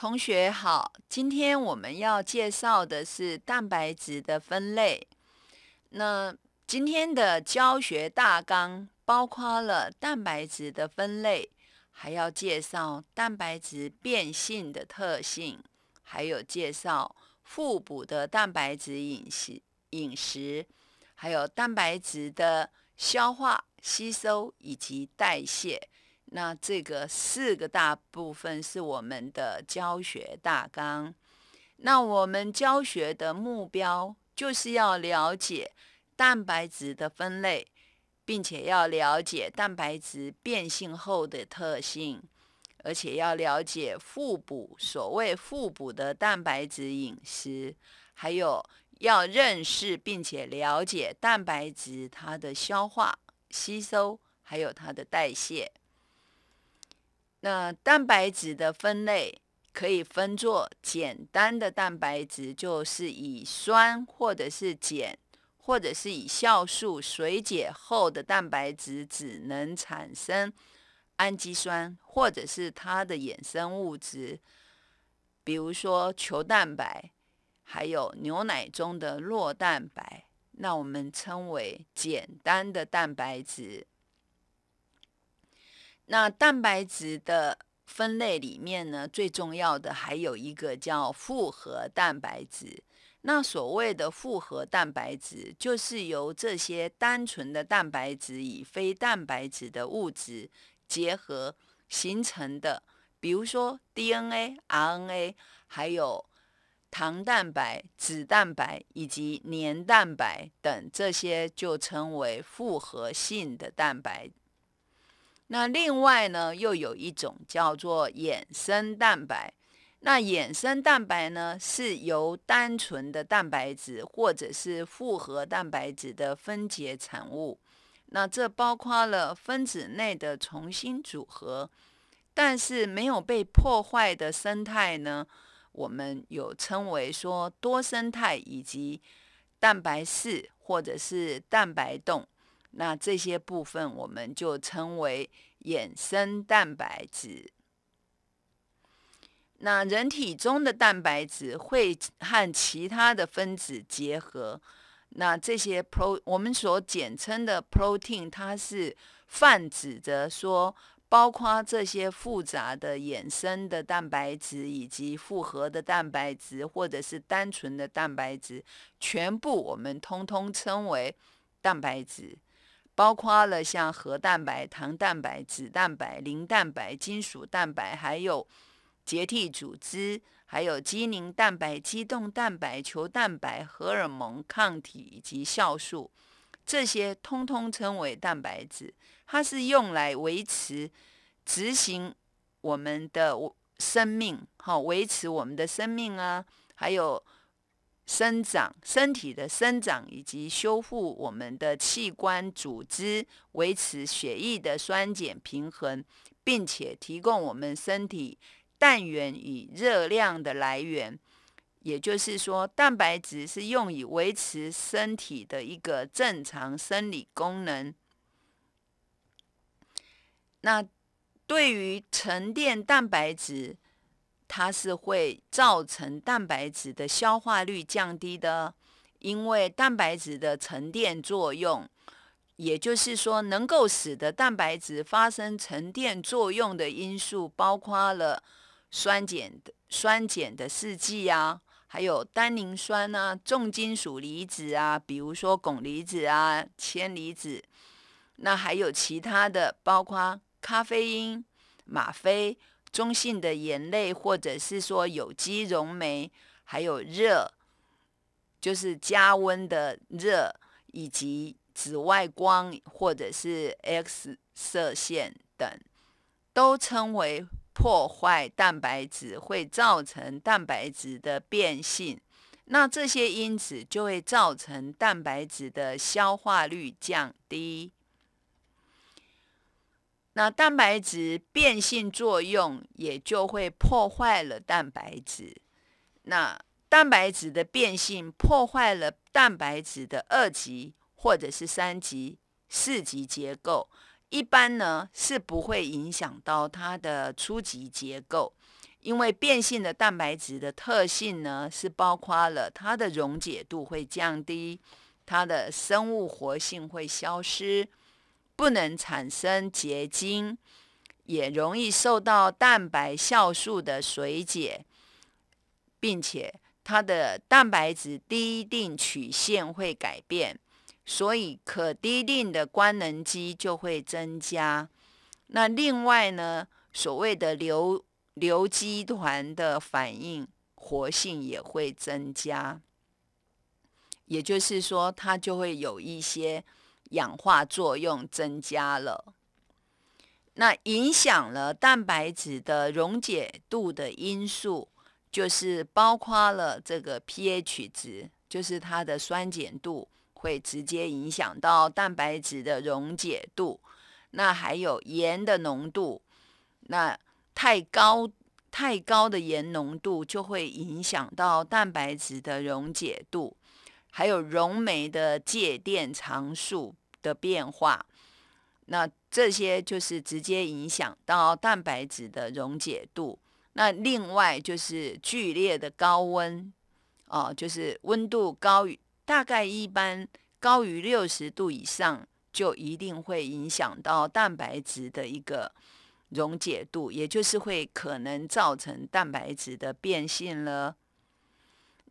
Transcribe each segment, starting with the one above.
同学好，今天我们要介绍的是蛋白质的分类。那今天的教学大纲包括了蛋白质的分类，还要介绍蛋白质变性的特性，还有介绍互补的蛋白质饮食，饮食，还有蛋白质的消化、吸收以及代谢。那这个四个大部分是我们的教学大纲。那我们教学的目标就是要了解蛋白质的分类，并且要了解蛋白质变性后的特性，而且要了解互补，所谓互补的蛋白质饮食，还有要认识并且了解蛋白质它的消化、吸收，还有它的代谢。那蛋白质的分类可以分作简单的蛋白质，就是以酸或者是碱，或者是以酵素水解后的蛋白质，只能产生氨基酸或者是它的衍生物质，比如说球蛋白，还有牛奶中的酪蛋白，那我们称为简单的蛋白质。那蛋白质的分类里面呢，最重要的还有一个叫复合蛋白质。那所谓的复合蛋白质，就是由这些单纯的蛋白质与非蛋白质的物质结合形成的。比如说 DNA、RNA，还有糖蛋白、脂蛋白以及黏蛋白等，这些就称为复合性的蛋白。那另外呢，又有一种叫做衍生蛋白。那衍生蛋白呢，是由单纯的蛋白质或者是复合蛋白质的分解产物。那这包括了分子内的重新组合，但是没有被破坏的生态呢，我们有称为说多生态以及蛋白四或者是蛋白洞。那这些部分我们就称为衍生蛋白质。那人体中的蛋白质会和其他的分子结合，那这些 pro 我们所简称的 protein，它是泛指着说，包括这些复杂的衍生的蛋白质，以及复合的蛋白质，或者是单纯的蛋白质，全部我们通通称为蛋白质。包括了像核蛋白、糖蛋白、脂蛋白、磷蛋白、金属蛋白，还有结缔组织，还有肌凝蛋白、肌动蛋白、球蛋白、荷尔蒙、抗体以及酵素，这些通通称为蛋白质。它是用来维持、执行我们的生命，哈，维持我们的生命啊，还有。生长、身体的生长以及修复我们的器官组织，维持血液的酸碱平衡，并且提供我们身体氮源与热量的来源。也就是说，蛋白质是用以维持身体的一个正常生理功能。那对于沉淀蛋白质。它是会造成蛋白质的消化率降低的，因为蛋白质的沉淀作用。也就是说，能够使得蛋白质发生沉淀作用的因素，包括了酸碱、的酸碱的试剂啊，还有单磷酸啊、重金属离子啊，比如说汞离子啊、铅离子。那还有其他的，包括咖啡因、吗啡。中性的盐类，或者是说有机溶酶，还有热，就是加温的热，以及紫外光或者是 X 射线等，都称为破坏蛋白质，会造成蛋白质的变性。那这些因子就会造成蛋白质的消化率降低。那蛋白质变性作用也就会破坏了蛋白质。那蛋白质的变性破坏了蛋白质的二级或者是三级、四级结构，一般呢是不会影响到它的初级结构，因为变性的蛋白质的特性呢是包括了它的溶解度会降低，它的生物活性会消失。不能产生结晶，也容易受到蛋白酵素的水解，并且它的蛋白质滴定曲线会改变，所以可滴定的官能基就会增加。那另外呢，所谓的硫硫基团的反应活性也会增加，也就是说，它就会有一些。氧化作用增加了，那影响了蛋白质的溶解度的因素，就是包括了这个 pH 值，就是它的酸碱度会直接影响到蛋白质的溶解度。那还有盐的浓度，那太高太高的盐浓度就会影响到蛋白质的溶解度，还有溶酶的介电常数。的变化，那这些就是直接影响到蛋白质的溶解度。那另外就是剧烈的高温，哦，就是温度高于大概一般高于六十度以上，就一定会影响到蛋白质的一个溶解度，也就是会可能造成蛋白质的变性了。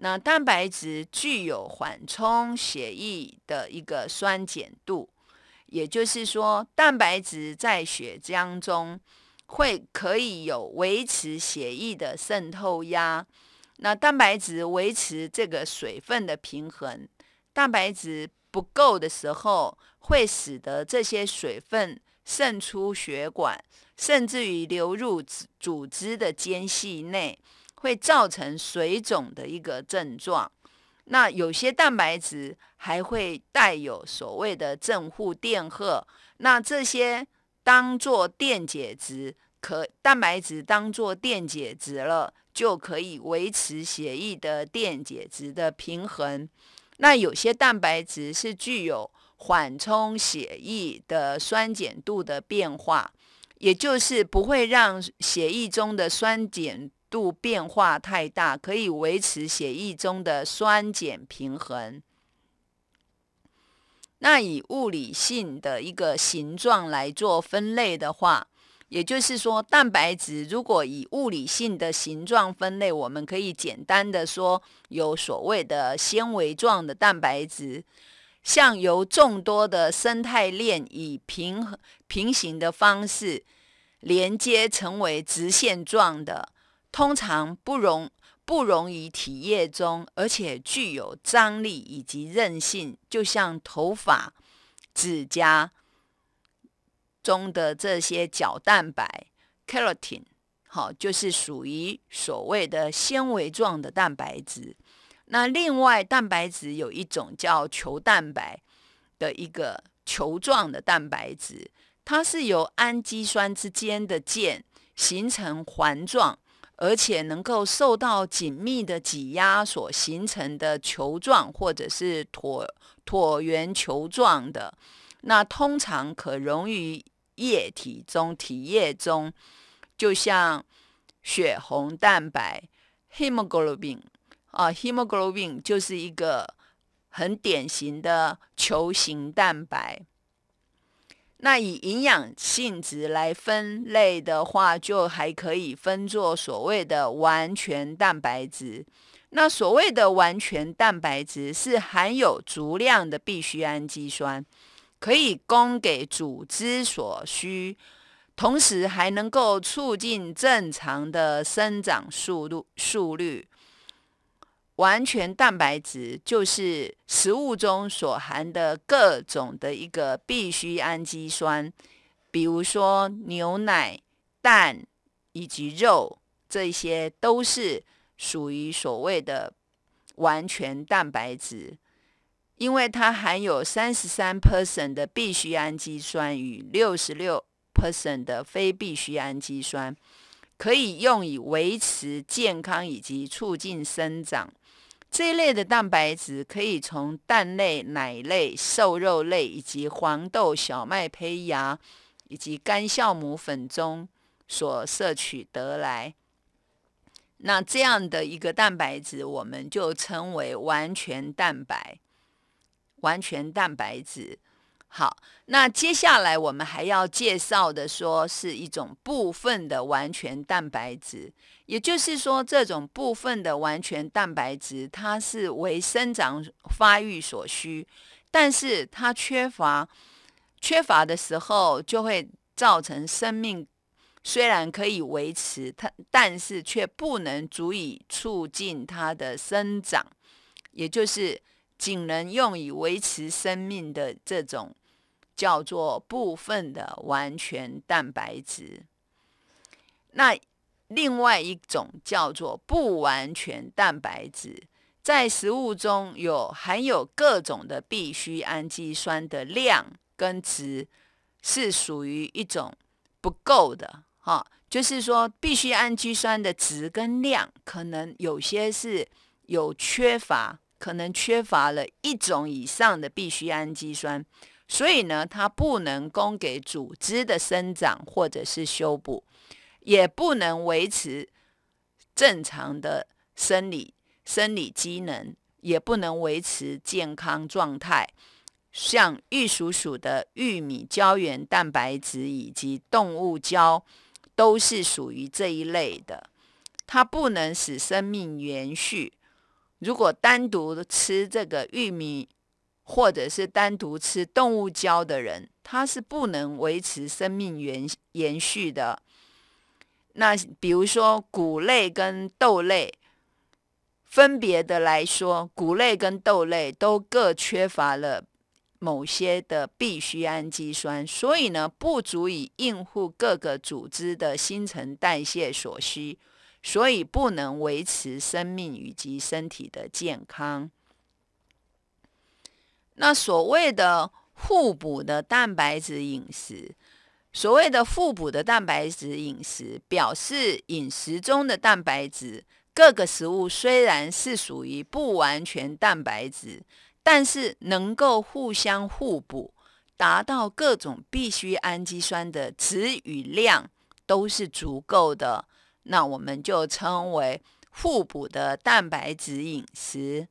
那蛋白质具有缓冲血液的一个酸碱度，也就是说，蛋白质在血浆中会可以有维持血液的渗透压。那蛋白质维持这个水分的平衡，蛋白质不够的时候，会使得这些水分渗出血管，甚至于流入组织的间隙内。会造成水肿的一个症状。那有些蛋白质还会带有所谓的正负电荷，那这些当做电解质，可蛋白质当做电解质了，就可以维持血液的电解质的平衡。那有些蛋白质是具有缓冲血液的酸碱度的变化，也就是不会让血液中的酸碱。度变化太大，可以维持血液中的酸碱平衡。那以物理性的一个形状来做分类的话，也就是说，蛋白质如果以物理性的形状分类，我们可以简单的说，有所谓的纤维状的蛋白质，像由众多的生态链以平平行的方式连接成为直线状的。通常不溶不溶于体液中，而且具有张力以及韧性，就像头发、指甲中的这些角蛋白 （keratin） 好，就是属于所谓的纤维状的蛋白质。那另外，蛋白质有一种叫球蛋白的一个球状的蛋白质，它是由氨基酸之间的键形成环状。而且能够受到紧密的挤压所形成的球状或者是椭椭圆球状的，那通常可溶于液体中体液中，就像血红蛋白 hemoglobin 啊 hemoglobin 就是一个很典型的球形蛋白。那以营养性质来分类的话，就还可以分作所谓的完全蛋白质。那所谓的完全蛋白质是含有足量的必需氨基酸，可以供给组织所需，同时还能够促进正常的生长速度速率。完全蛋白质就是食物中所含的各种的一个必需氨基酸，比如说牛奶、蛋以及肉，这些都是属于所谓的完全蛋白质，因为它含有三十三 percent 的必需氨基酸与六十六 percent 的非必需氨基酸，可以用以维持健康以及促进生长。这一类的蛋白质可以从蛋类、奶类、瘦肉类以及黄豆、小麦胚芽以及干酵母粉中所摄取得来。那这样的一个蛋白质，我们就称为完全蛋白、完全蛋白质。好，那接下来我们还要介绍的说是一种部分的完全蛋白质。也就是说，这种部分的完全蛋白质，它是为生长发育所需，但是它缺乏，缺乏的时候就会造成生命虽然可以维持它，但是却不能足以促进它的生长，也就是仅能用以维持生命的这种叫做部分的完全蛋白质，那。另外一种叫做不完全蛋白质，在食物中有含有各种的必需氨基酸的量跟值，是属于一种不够的哈。就是说，必需氨基酸的值跟量，可能有些是有缺乏，可能缺乏了一种以上的必需氨基酸，所以呢，它不能供给组织的生长或者是修补。也不能维持正常的生理生理机能，也不能维持健康状态。像玉蜀黍的玉米胶原蛋白质以及动物胶都是属于这一类的，它不能使生命延续。如果单独吃这个玉米，或者是单独吃动物胶的人，他是不能维持生命延延续的。那比如说谷类跟豆类，分别的来说，谷类跟豆类都各缺乏了某些的必需氨基酸，所以呢，不足以应付各个组织的新陈代谢所需，所以不能维持生命以及身体的健康。那所谓的互补的蛋白质饮食。所谓的互补的蛋白质饮食，表示饮食中的蛋白质各个食物虽然是属于不完全蛋白质，但是能够互相互补，达到各种必需氨基酸的值与量都是足够的，那我们就称为互补的蛋白质饮食。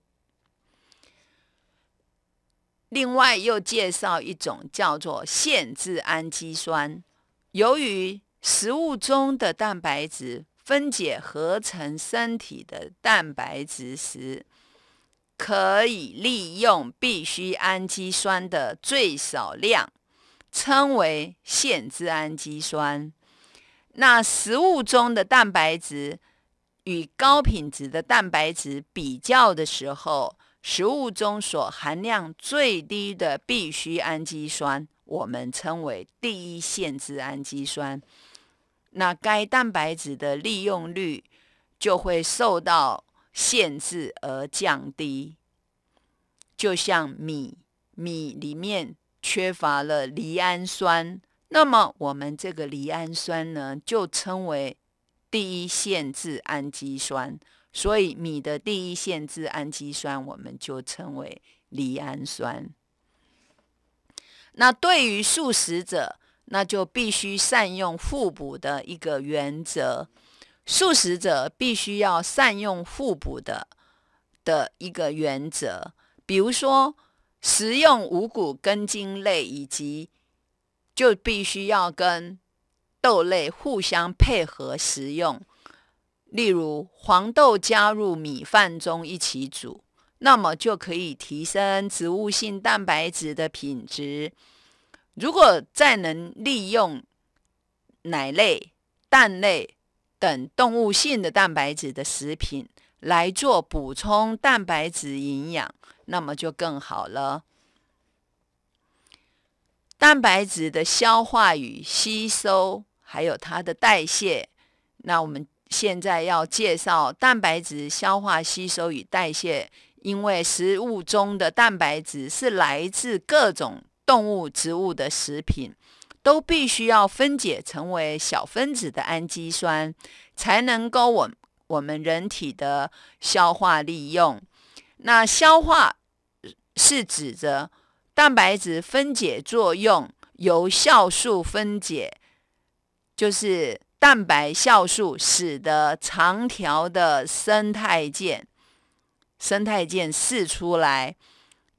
另外，又介绍一种叫做限制氨基酸。由于食物中的蛋白质分解合成身体的蛋白质时，可以利用必需氨基酸的最少量，称为限制氨基酸。那食物中的蛋白质与高品质的蛋白质比较的时候，食物中所含量最低的必需氨基酸，我们称为第一限制氨基酸。那该蛋白质的利用率就会受到限制而降低。就像米米里面缺乏了离氨酸，那么我们这个离氨酸呢，就称为第一限制氨基酸。所以，米的第一限制氨基酸，我们就称为离氨酸。那对于素食者，那就必须善用互补的一个原则。素食者必须要善用互补的的一个原则，比如说食用五谷根茎类，以及就必须要跟豆类互相配合食用。例如黄豆加入米饭中一起煮，那么就可以提升植物性蛋白质的品质。如果再能利用奶类、蛋类等动物性的蛋白质的食品来做补充蛋白质营养，那么就更好了。蛋白质的消化与吸收，还有它的代谢，那我们。现在要介绍蛋白质消化吸收与代谢，因为食物中的蛋白质是来自各种动物、植物的食品，都必须要分解成为小分子的氨基酸，才能够我我们人体的消化利用。那消化是指着蛋白质分解作用，由酵素分解，就是。蛋白酵素使得长条的生态键、生态键释出来，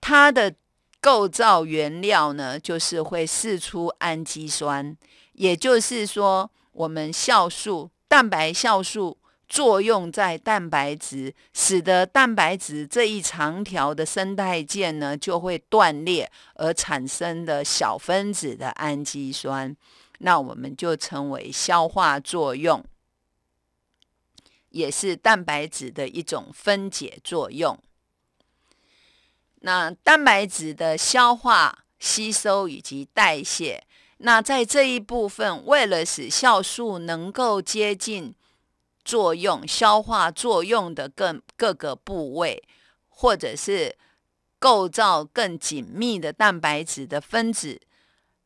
它的构造原料呢，就是会释出氨基酸。也就是说，我们酵素、蛋白酵素作用在蛋白质，使得蛋白质这一长条的生态键呢，就会断裂而产生的小分子的氨基酸。那我们就称为消化作用，也是蛋白质的一种分解作用。那蛋白质的消化、吸收以及代谢，那在这一部分，为了使酵素能够接近作用、消化作用的各各个部位，或者是构造更紧密的蛋白质的分子。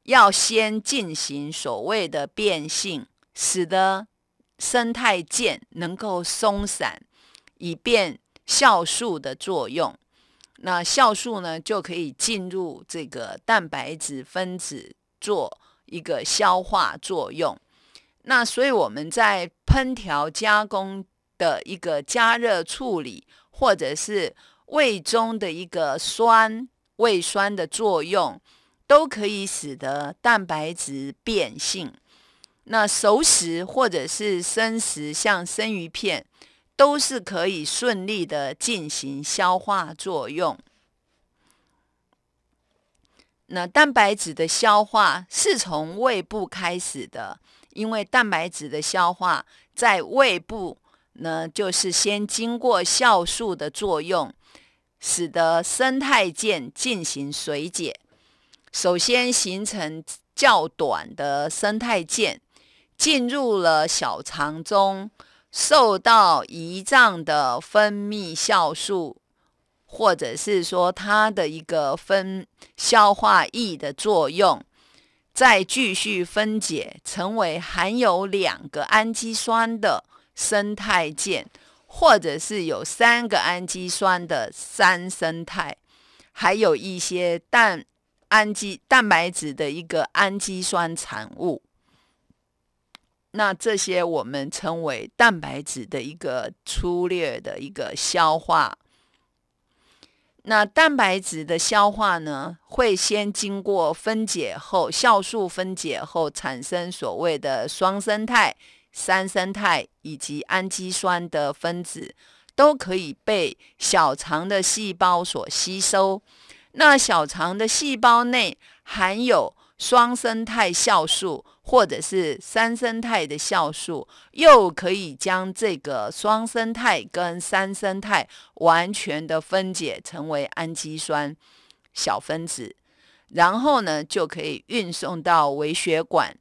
要先进行所谓的变性，使得生态键能够松散，以便酵素的作用。那酵素呢，就可以进入这个蛋白质分子做一个消化作用。那所以我们在烹调加工的一个加热处理，或者是胃中的一个酸胃酸的作用。都可以使得蛋白质变性。那熟食或者是生食，像生鱼片，都是可以顺利的进行消化作用。那蛋白质的消化是从胃部开始的，因为蛋白质的消化在胃部呢，就是先经过酵素的作用，使得生态键进行水解。首先形成较短的生态键，进入了小肠中，受到胰脏的分泌酵素，或者是说它的一个分消化液的作用，再继续分解成为含有两个氨基酸的生态键，或者是有三个氨基酸的三生态，还有一些氮。氨基蛋白质的一个氨基酸产物，那这些我们称为蛋白质的一个粗略的一个消化。那蛋白质的消化呢，会先经过分解后，酵素分解后产生所谓的双生态、三生态以及氨基酸的分子，都可以被小肠的细胞所吸收。那小肠的细胞内含有双生态酵素，或者是三生态的酵素，又可以将这个双生态跟三生态完全的分解成为氨基酸小分子，然后呢，就可以运送到微血管，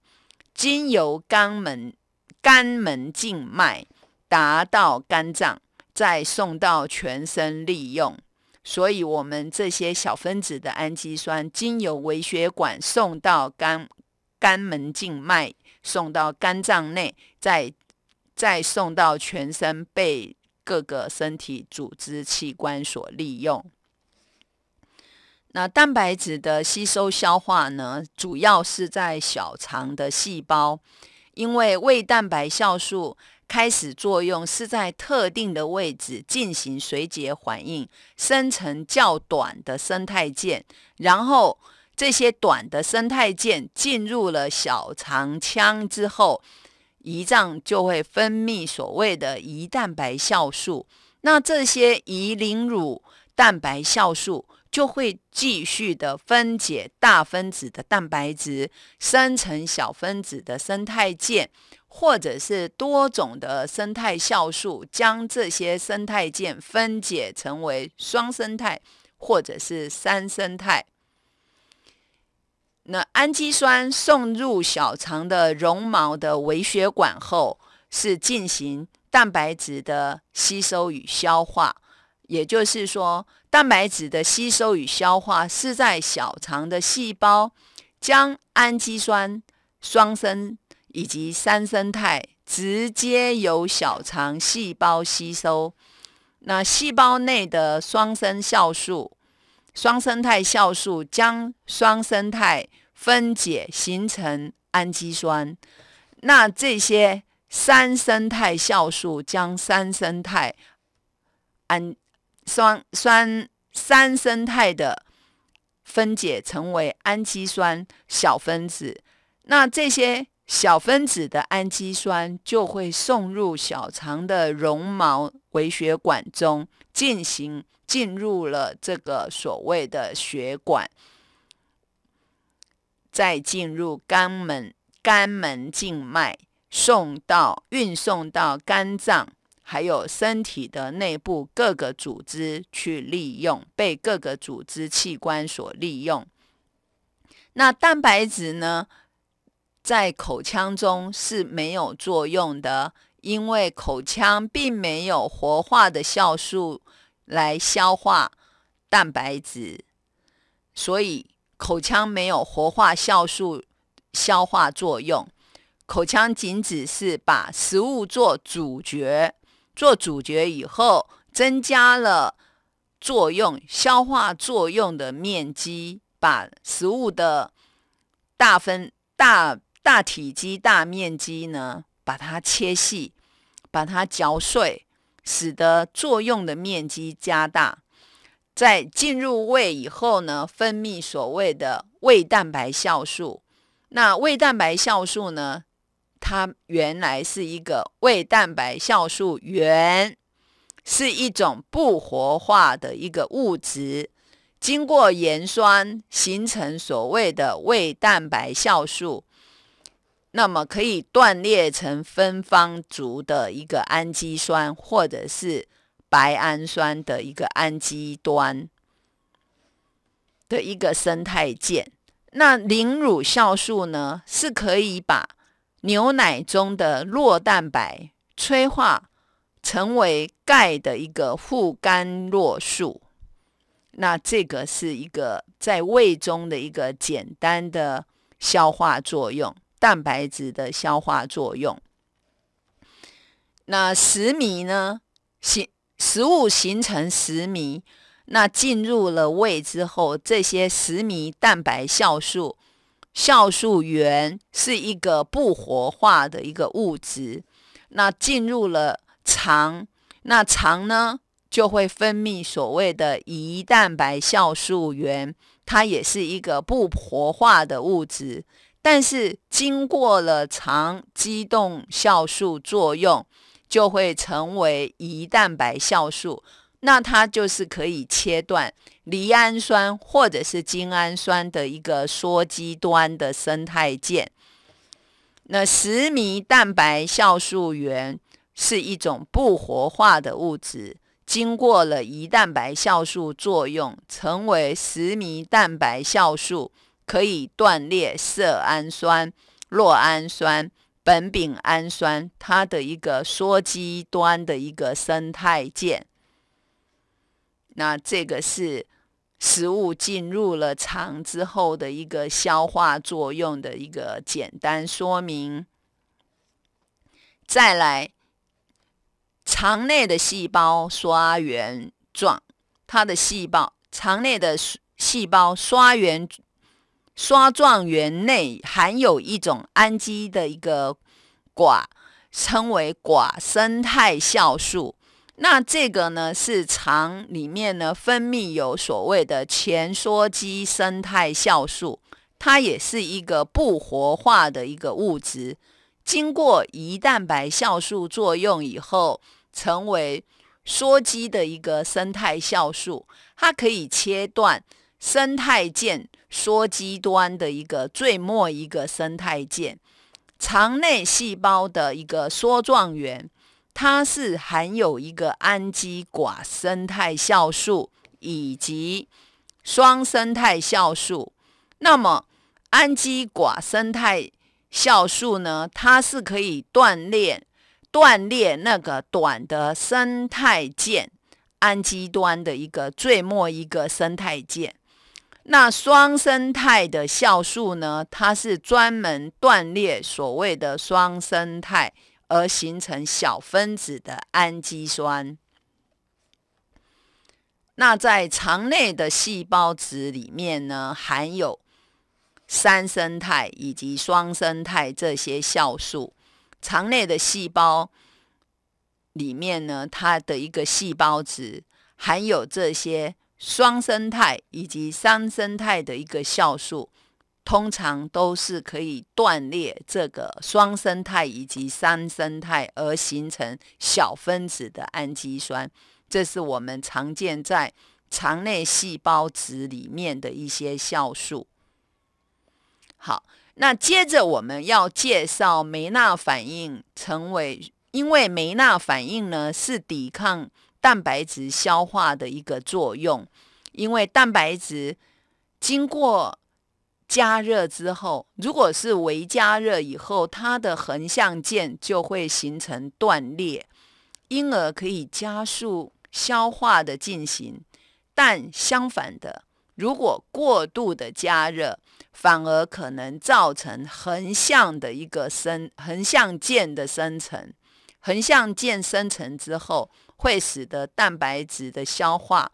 经由肝门肝门静脉达到肝脏，再送到全身利用。所以，我们这些小分子的氨基酸，经由微血管送到肝，肝门静脉送到肝脏内，再再送到全身，被各个身体组织器官所利用。那蛋白质的吸收消化呢，主要是在小肠的细胞，因为胃蛋白酵素。开始作用是在特定的位置进行水解反应，生成较短的生态键，然后这些短的生态键进入了小肠腔之后，胰脏就会分泌所谓的胰蛋白酵素，那这些胰磷乳蛋白酵素就会继续的分解大分子的蛋白质，生成小分子的生态键。或者是多种的生态酵素，将这些生态键分解成为双生态或者是三生态。那氨基酸送入小肠的绒毛的微血管后，是进行蛋白质的吸收与消化。也就是说，蛋白质的吸收与消化是在小肠的细胞将氨基酸双生。以及三生态直接由小肠细胞吸收，那细胞内的双生酵素、双生态酵素将双生态分解形成氨基酸。那这些三生态酵素将三生态氨双酸三生态的分解成为氨基酸小分子。那这些。小分子的氨基酸就会送入小肠的绒毛微血管中，进行进入了这个所谓的血管，再进入肝门肝门静脉，送到运送到肝脏，还有身体的内部各个组织去利用，被各个组织器官所利用。那蛋白质呢？在口腔中是没有作用的，因为口腔并没有活化的酵素来消化蛋白质，所以口腔没有活化酵素消化作用。口腔仅只是把食物做主角，做主角以后增加了作用消化作用的面积，把食物的大分大。大体积、大面积呢，把它切细，把它嚼碎，使得作用的面积加大。在进入胃以后呢，分泌所谓的胃蛋白酵素。那胃蛋白酵素呢，它原来是一个胃蛋白酵素原，是一种不活化的一个物质，经过盐酸形成所谓的胃蛋白酵素。那么可以断裂成芬芳族的一个氨基酸，或者是白氨酸的一个氨基端的一个生态键。那凝乳酵素呢，是可以把牛奶中的酪蛋白催化成为钙的一个护肝络素。那这个是一个在胃中的一个简单的消化作用。蛋白质的消化作用。那食糜呢？形食物形成食糜，那进入了胃之后，这些食糜蛋白酵素、酵素原是一个不活化的一个物质。那进入了肠，那肠呢就会分泌所谓的胰蛋白酵素原，它也是一个不活化的物质。但是经过了长激动酵素作用，就会成为胰蛋白酵素，那它就是可以切断离氨酸或者是精氨酸的一个羧基端的生态键。那石糜蛋白酵素原是一种不活化的物质，经过了胰蛋白酵素作用，成为石糜蛋白酵素。可以断裂色氨酸、酪氨酸、苯丙氨酸，它的一个羧基端的一个生态键。那这个是食物进入了肠之后的一个消化作用的一个简单说明。再来，肠内的细胞刷原状，它的细胞肠内的细胞刷原。刷状圆内含有一种氨基的一个寡，称为寡生态酵素。那这个呢是肠里面呢分泌有所谓的前羧基生态酵素，它也是一个不活化的一个物质，经过胰蛋白酵素作用以后，成为羧基的一个生态酵素，它可以切断。生态键羧基端的一个最末一个生态键，肠内细胞的一个缩状元，它是含有一个氨基寡生态酵素以及双生态酵素。那么氨基寡生态酵素呢？它是可以锻炼锻炼那个短的生态键氨基端的一个最末一个生态键。那双生态的酵素呢？它是专门断裂所谓的双生态而形成小分子的氨基酸。那在肠内的细胞质里面呢，含有三生态以及双生态这些酵素。肠内的细胞里面呢，它的一个细胞质含有这些。双生态以及三生态的一个酵素，通常都是可以断裂这个双生态以及三生态而形成小分子的氨基酸，这是我们常见在肠内细胞质里面的一些酵素。好，那接着我们要介绍梅纳反应，成为因为梅纳反应呢是抵抗。蛋白质消化的一个作用，因为蛋白质经过加热之后，如果是微加热以后，它的横向键就会形成断裂，因而可以加速消化的进行。但相反的，如果过度的加热，反而可能造成横向的一个生横向键的生成。横向键生成之后，会使得蛋白质的消化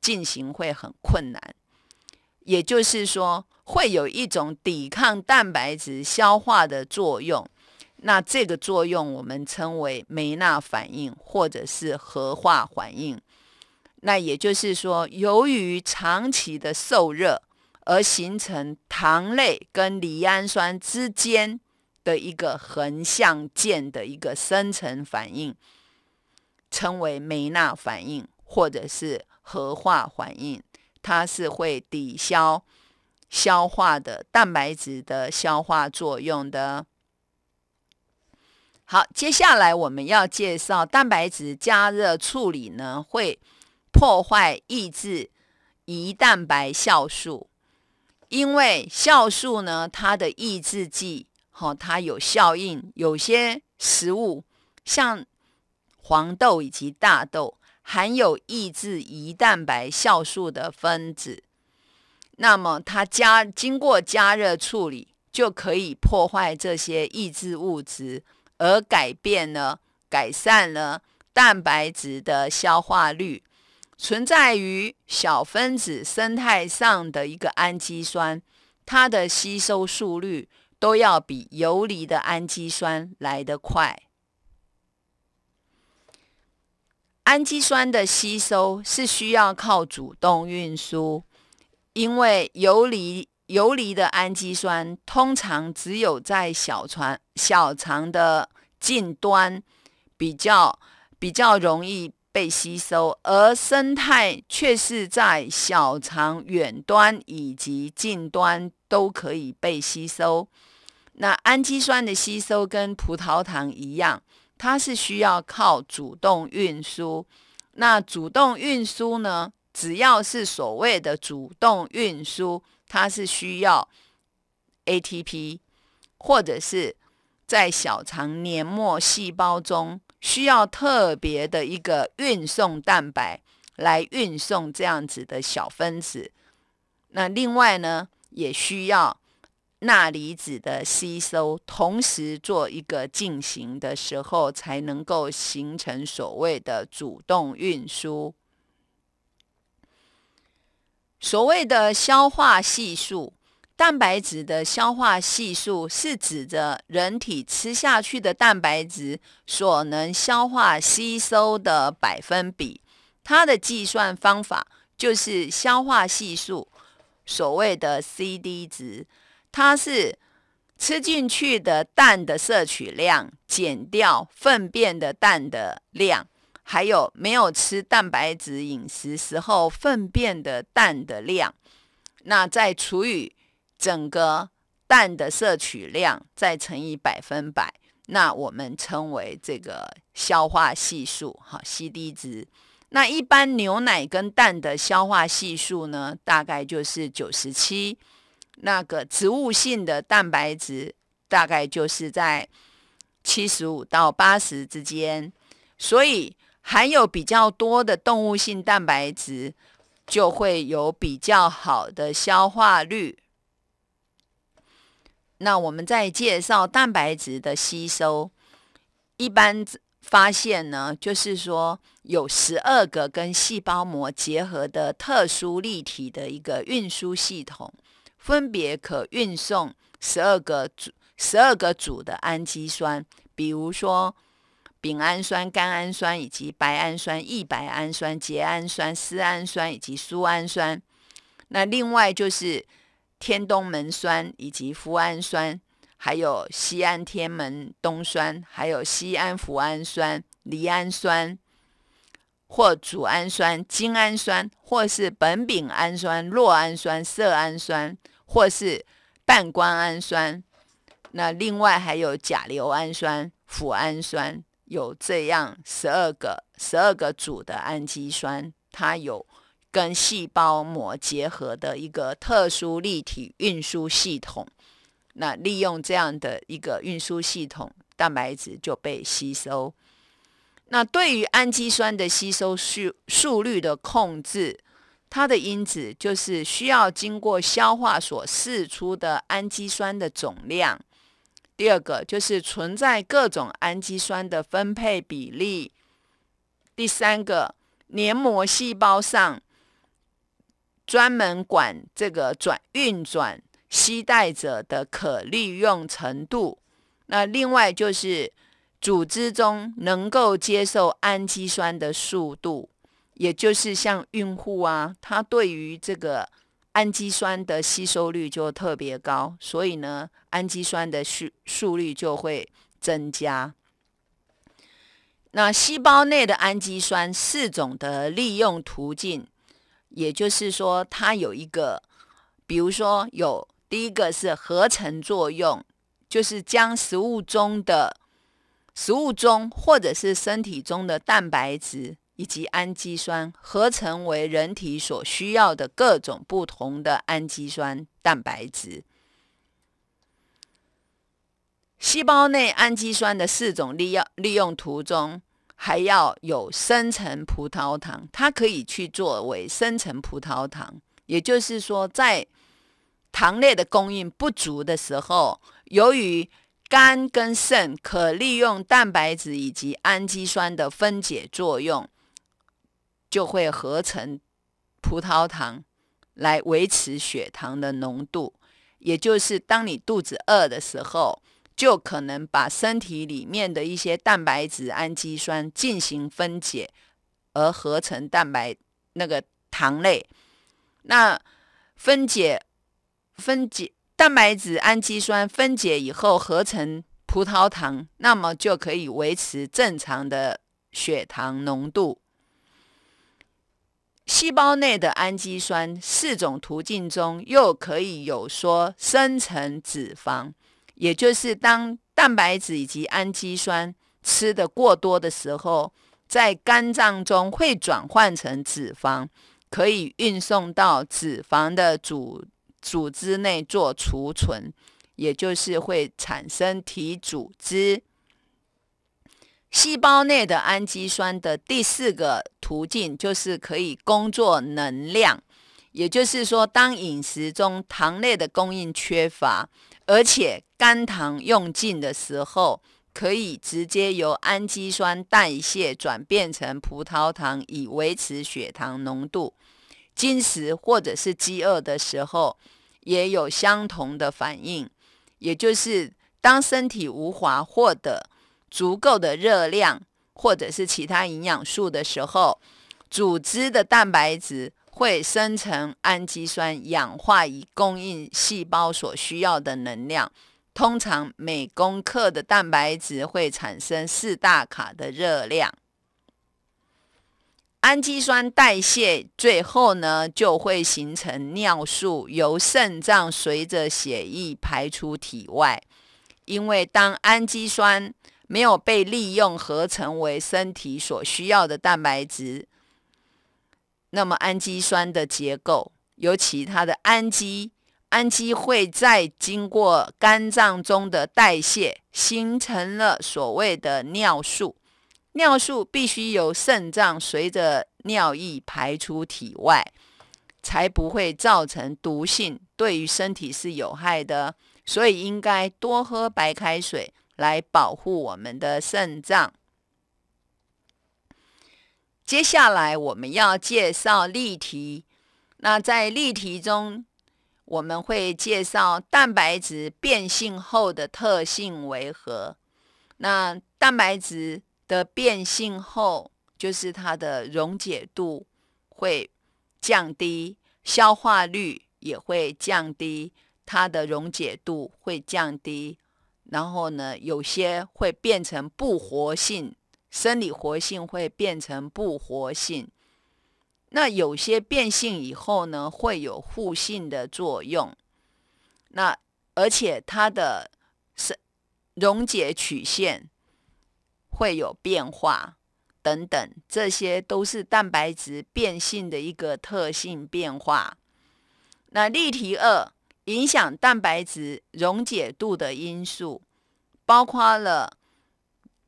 进行会很困难，也就是说，会有一种抵抗蛋白质消化的作用。那这个作用我们称为梅纳反应，或者是核化反应。那也就是说，由于长期的受热而形成糖类跟离氨酸之间的一个横向键的一个生成反应。称为酶钠反应或者是核化反应，它是会抵消消化的蛋白质的消化作用的。好，接下来我们要介绍蛋白质加热处理呢，会破坏抑制胰蛋白酵素，因为酵素呢，它的抑制剂，好，它有效应，有些食物像。黄豆以及大豆含有抑制胰蛋白酵素的分子，那么它加经过加热处理，就可以破坏这些抑制物质，而改变呢，改善了蛋白质的消化率。存在于小分子生态上的一个氨基酸，它的吸收速率都要比游离的氨基酸来得快。氨基酸的吸收是需要靠主动运输，因为游离游离的氨基酸通常只有在小船小肠的近端比较比较容易被吸收，而生态却是在小肠远端以及近端都可以被吸收。那氨基酸的吸收跟葡萄糖一样。它是需要靠主动运输，那主动运输呢？只要是所谓的主动运输，它是需要 ATP，或者是在小肠黏膜细胞中需要特别的一个运送蛋白来运送这样子的小分子。那另外呢，也需要。钠离子的吸收，同时做一个进行的时候，才能够形成所谓的主动运输。所谓的消化系数，蛋白质的消化系数是指着人体吃下去的蛋白质所能消化吸收的百分比。它的计算方法就是消化系数，所谓的 CD 值。它是吃进去的蛋的摄取量减掉粪便的蛋的量，还有没有吃蛋白质饮食时候粪便的蛋的量，那再除以整个蛋的摄取量，再乘以百分百，那我们称为这个消化系数，哈，C D 值。那一般牛奶跟蛋的消化系数呢，大概就是九十七。那个植物性的蛋白质大概就是在七十五到八十之间，所以含有比较多的动物性蛋白质，就会有比较好的消化率。那我们在介绍蛋白质的吸收，一般发现呢，就是说有十二个跟细胞膜结合的特殊立体的一个运输系统。分别可运送十二个组，十二个组的氨基酸，比如说丙氨酸、甘氨酸以及白氨酸、异白氨酸、缬氨酸、丝氨酸以及苏氨酸。那另外就是天冬门酸以及脯氨酸，还有西安天门冬酸，还有西安脯氨酸、离氨酸。或组氨酸、精氨酸，或是苯丙氨酸、酪氨酸、色氨酸，或是半胱氨酸。那另外还有甲硫氨酸、脯氨酸，有这样十二个、十二个组的氨基酸，它有跟细胞膜结合的一个特殊立体运输系统。那利用这样的一个运输系统，蛋白质就被吸收。那对于氨基酸的吸收速速率的控制，它的因子就是需要经过消化所释出的氨基酸的总量。第二个就是存在各种氨基酸的分配比例。第三个，黏膜细胞上专门管这个转运转、吸带者的可利用程度。那另外就是。组织中能够接受氨基酸的速度，也就是像孕妇啊，她对于这个氨基酸的吸收率就特别高，所以呢，氨基酸的速速率就会增加。那细胞内的氨基酸四种的利用途径，也就是说，它有一个，比如说有第一个是合成作用，就是将食物中的食物中或者是身体中的蛋白质以及氨基酸合成为人体所需要的各种不同的氨基酸、蛋白质。细胞内氨基酸的四种利用利用途中，还要有生成葡萄糖，它可以去作为生成葡萄糖。也就是说，在糖类的供应不足的时候，由于肝跟肾可利用蛋白质以及氨基酸的分解作用，就会合成葡萄糖来维持血糖的浓度。也就是当你肚子饿的时候，就可能把身体里面的一些蛋白质、氨基酸进行分解，而合成蛋白那个糖类。那分解分解。蛋白质氨基酸分解以后，合成葡萄糖，那么就可以维持正常的血糖浓度。细胞内的氨基酸四种途径中，又可以有说生成脂肪，也就是当蛋白质以及氨基酸吃的过多的时候，在肝脏中会转换成脂肪，可以运送到脂肪的主。组织内做储存，也就是会产生体组织细胞内的氨基酸的第四个途径，就是可以工作能量。也就是说，当饮食中糖类的供应缺乏，而且肝糖用尽的时候，可以直接由氨基酸代谢转变成葡萄糖，以维持血糖浓度。进食或者是饥饿的时候，也有相同的反应，也就是当身体无法获得足够的热量或者是其他营养素的时候，组织的蛋白质会生成氨基酸，氧化以供应细胞所需要的能量。通常每公克的蛋白质会产生四大卡的热量。氨基酸代谢最后呢，就会形成尿素，由肾脏随着血液排出体外。因为当氨基酸没有被利用，合成为身体所需要的蛋白质，那么氨基酸的结构，尤其它的氨基，氨基会在经过肝脏中的代谢，形成了所谓的尿素。尿素必须由肾脏随着尿液排出体外，才不会造成毒性，对于身体是有害的。所以应该多喝白开水来保护我们的肾脏。接下来我们要介绍例题。那在例题中，我们会介绍蛋白质变性后的特性为何？那蛋白质。的变性后，就是它的溶解度会降低，消化率也会降低，它的溶解度会降低。然后呢，有些会变成不活性，生理活性会变成不活性。那有些变性以后呢，会有互性的作用。那而且它的是溶解曲线。会有变化等等，这些都是蛋白质变性的一个特性变化。那例题二，影响蛋白质溶解度的因素，包括了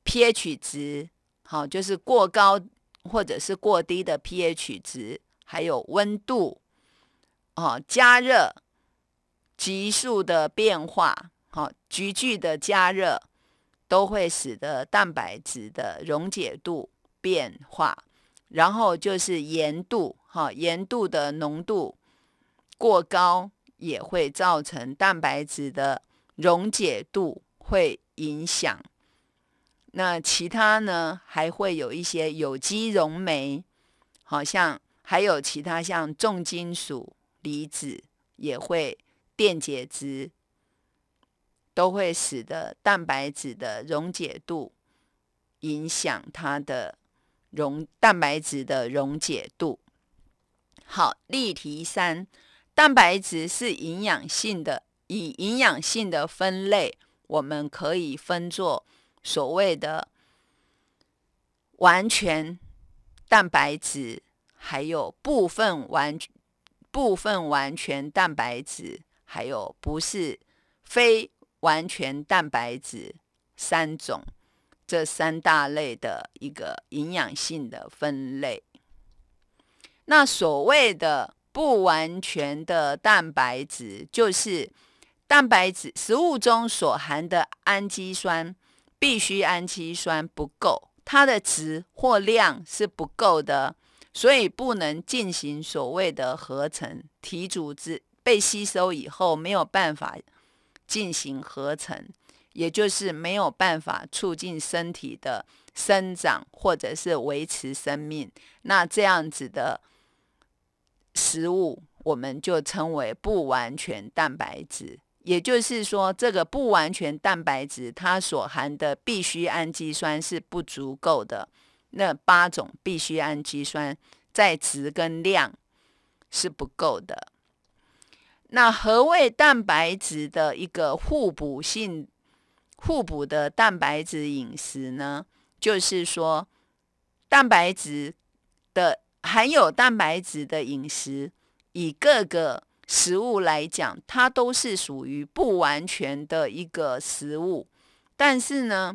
pH 值，好，就是过高或者是过低的 pH 值，还有温度，哦，加热，急速的变化，好，急剧的加热。都会使得蛋白质的溶解度变化，然后就是盐度，哈，盐度的浓度过高也会造成蛋白质的溶解度，会影响。那其他呢，还会有一些有机溶酶，好像还有其他像重金属离子也会电解质。都会使得蛋白质的溶解度影响它的溶蛋白质的溶解度。好，例题三：蛋白质是营养性的，以营养性的分类，我们可以分作所谓的完全蛋白质，还有部分完部分完全蛋白质，还有不是非。完全蛋白质三种，这三大类的一个营养性的分类。那所谓的不完全的蛋白质，就是蛋白质食物中所含的氨基酸必须氨基酸不够，它的值或量是不够的，所以不能进行所谓的合成体组织被吸收以后没有办法。进行合成，也就是没有办法促进身体的生长或者是维持生命。那这样子的食物，我们就称为不完全蛋白质。也就是说，这个不完全蛋白质它所含的必需氨基酸是不足够的，那八种必需氨基酸在质跟量是不够的。那何谓蛋白质的一个互补性、互补的蛋白质饮食呢？就是说，蛋白质的含有蛋白质的饮食，以各个食物来讲，它都是属于不完全的一个食物，但是呢，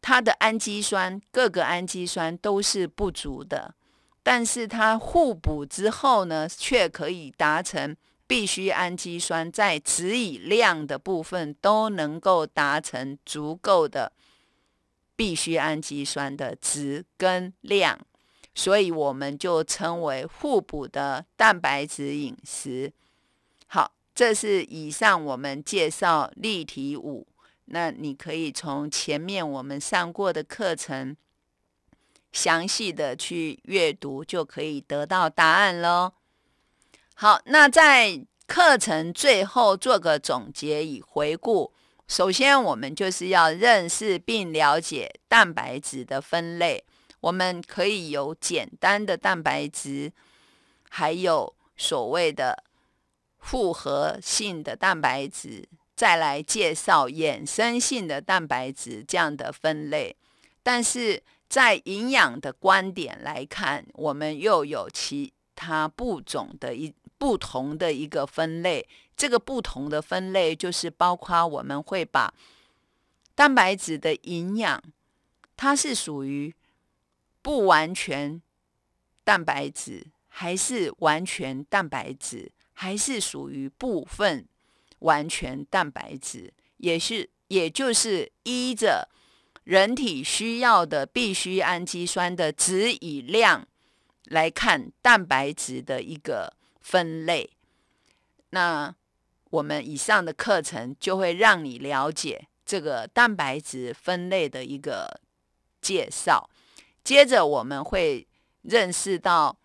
它的氨基酸各个氨基酸都是不足的，但是它互补之后呢，却可以达成。必需氨基酸在质以量的部分都能够达成足够的必需氨基酸的值跟量，所以我们就称为互补的蛋白质饮食。好，这是以上我们介绍例题五。那你可以从前面我们上过的课程详细的去阅读，就可以得到答案喽。好，那在课程最后做个总结与回顾。首先，我们就是要认识并了解蛋白质的分类。我们可以有简单的蛋白质，还有所谓的复合性的蛋白质，再来介绍衍生性的蛋白质这样的分类。但是在营养的观点来看，我们又有其他不种的一。不同的一个分类，这个不同的分类就是包括我们会把蛋白质的营养，它是属于不完全蛋白质，还是完全蛋白质，还是属于部分完全蛋白质，也是也就是依着人体需要的必需氨基酸的质以量来看蛋白质的一个。分类，那我们以上的课程就会让你了解这个蛋白质分类的一个介绍。接着我们会认识到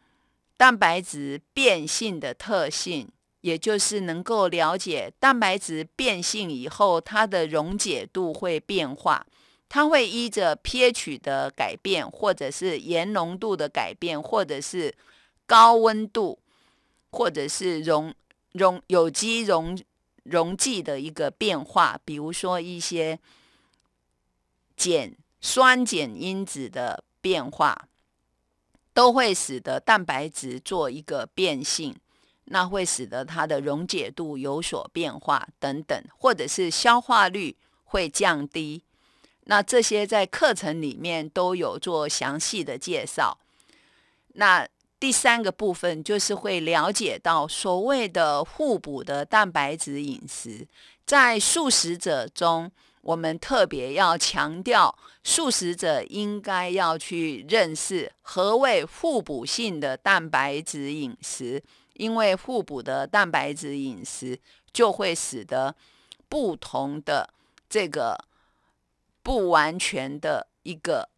蛋白质变性的特性，也就是能够了解蛋白质变性以后它的溶解度会变化，它会依着 pH 的改变，或者是盐浓度的改变，或者是高温度。或者是溶溶有机溶溶剂的一个变化，比如说一些碱酸碱因子的变化，都会使得蛋白质做一个变性，那会使得它的溶解度有所变化等等，或者是消化率会降低。那这些在课程里面都有做详细的介绍。那。第三个部分就是会了解到所谓的互补的蛋白质饮食，在素食者中，我们特别要强调，素食者应该要去认识何谓互补性的蛋白质饮食，因为互补的蛋白质饮食就会使得不同的这个不完全的一个。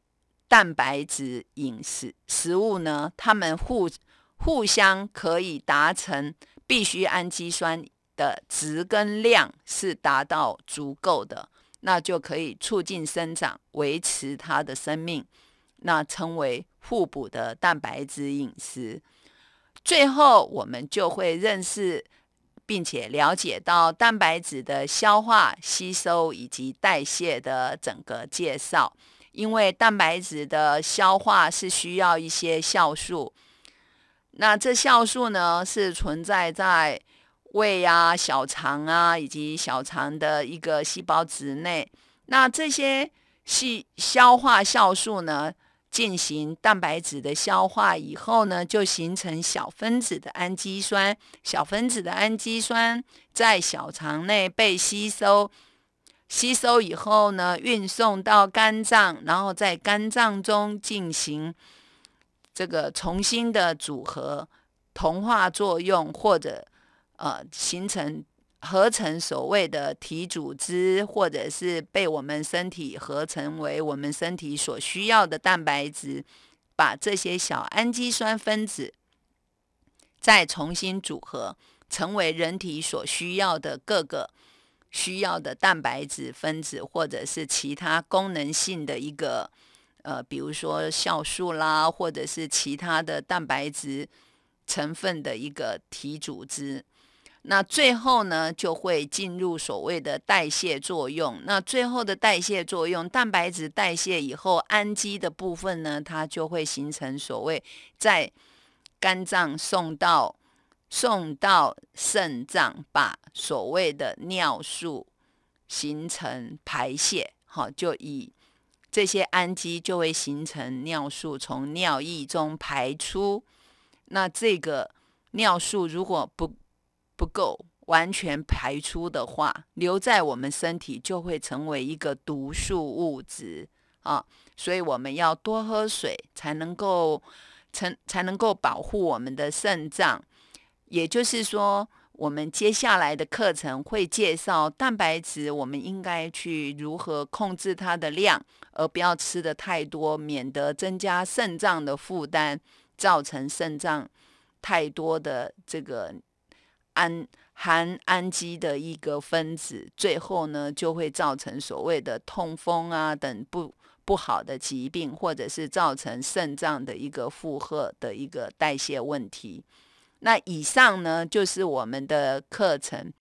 蛋白质饮食食物呢，它们互互相可以达成必需氨基酸的值跟量是达到足够的，那就可以促进生长、维持它的生命，那称为互补的蛋白质饮食。最后，我们就会认识并且了解到蛋白质的消化、吸收以及代谢的整个介绍。因为蛋白质的消化是需要一些酵素，那这酵素呢是存在在胃啊、小肠啊以及小肠的一个细胞质内。那这些细消化酵素呢，进行蛋白质的消化以后呢，就形成小分子的氨基酸。小分子的氨基酸在小肠内被吸收。吸收以后呢，运送到肝脏，然后在肝脏中进行这个重新的组合、同化作用，或者呃形成合成所谓的体组织，或者是被我们身体合成为我们身体所需要的蛋白质。把这些小氨基酸分子再重新组合，成为人体所需要的各个。需要的蛋白质分子，或者是其他功能性的一个，呃，比如说酵素啦，或者是其他的蛋白质成分的一个体组织。那最后呢，就会进入所谓的代谢作用。那最后的代谢作用，蛋白质代谢以后，氨基的部分呢，它就会形成所谓在肝脏送到。送到肾脏，把所谓的尿素形成排泄，好，就以这些氨基就会形成尿素，从尿液中排出。那这个尿素如果不不够完全排出的话，留在我们身体就会成为一个毒素物质啊。所以我们要多喝水，才能够成才能够保护我们的肾脏。也就是说，我们接下来的课程会介绍蛋白质，我们应该去如何控制它的量，而不要吃的太多，免得增加肾脏的负担，造成肾脏太多的这个氨含氨基的一个分子，最后呢就会造成所谓的痛风啊等不不好的疾病，或者是造成肾脏的一个负荷的一个代谢问题。那以上呢，就是我们的课程。